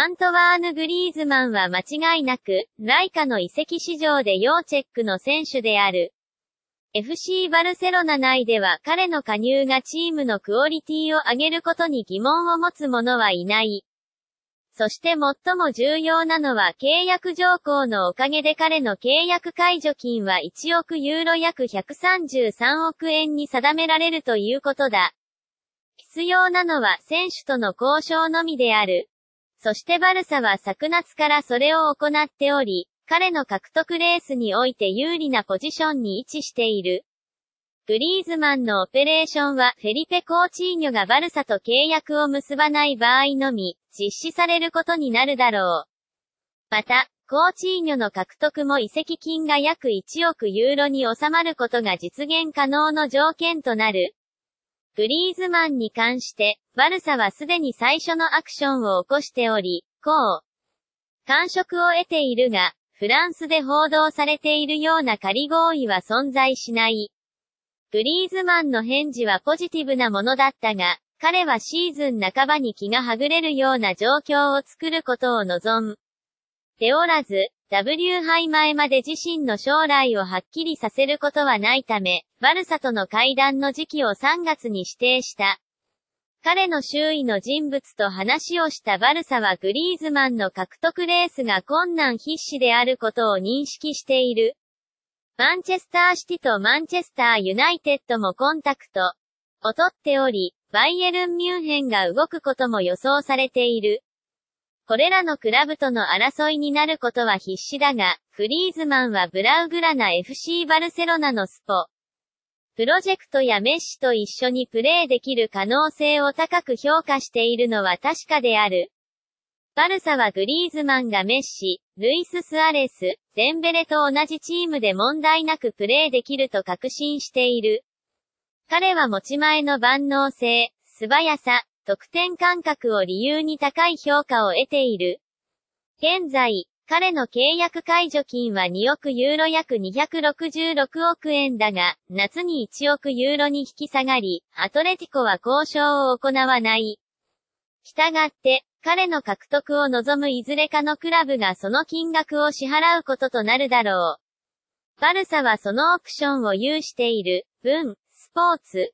アントワーヌ・グリーズマンは間違いなく、ライカの移籍市場で要チェックの選手である。FC バルセロナ内では彼の加入がチームのクオリティを上げることに疑問を持つ者はいない。そして最も重要なのは契約条項のおかげで彼の契約解除金は1億ユーロ約133億円に定められるということだ。必要なのは選手との交渉のみである。そしてバルサは昨夏からそれを行っており、彼の獲得レースにおいて有利なポジションに位置している。グリーズマンのオペレーションはフェリペ・コーチーニョがバルサと契約を結ばない場合のみ、実施されることになるだろう。また、コーチーニョの獲得も移籍金が約1億ユーロに収まることが実現可能の条件となる。グリーズマンに関して、バルサはすでに最初のアクションを起こしており、こう、感触を得ているが、フランスで報道されているような仮合意は存在しない。グリーズマンの返事はポジティブなものだったが、彼はシーズン半ばに気がはぐれるような状況を作ることを望む。ておらず、W 杯前まで自身の将来をはっきりさせることはないため、バルサとの会談の時期を3月に指定した。彼の周囲の人物と話をしたバルサはグリーズマンの獲得レースが困難必至であることを認識している。マンチェスターシティとマンチェスターユナイテッドもコンタクトを取っており、バイエルン・ミュンヘンが動くことも予想されている。これらのクラブとの争いになることは必至だが、フリーズマンはブラウグラナ FC バルセロナのスポ。プロジェクトやメッシと一緒にプレーできる可能性を高く評価しているのは確かである。バルサはグリーズマンがメッシ、ルイス・スアレス、デンベレと同じチームで問題なくプレーできると確信している。彼は持ち前の万能性、素早さ、得点感覚を理由に高い評価を得ている。現在、彼の契約解除金は2億ユーロ約266億円だが、夏に1億ユーロに引き下がり、アトレティコは交渉を行わない。したがって、彼の獲得を望むいずれかのクラブがその金額を支払うこととなるだろう。バルサはそのオプションを有している、分、スポーツ、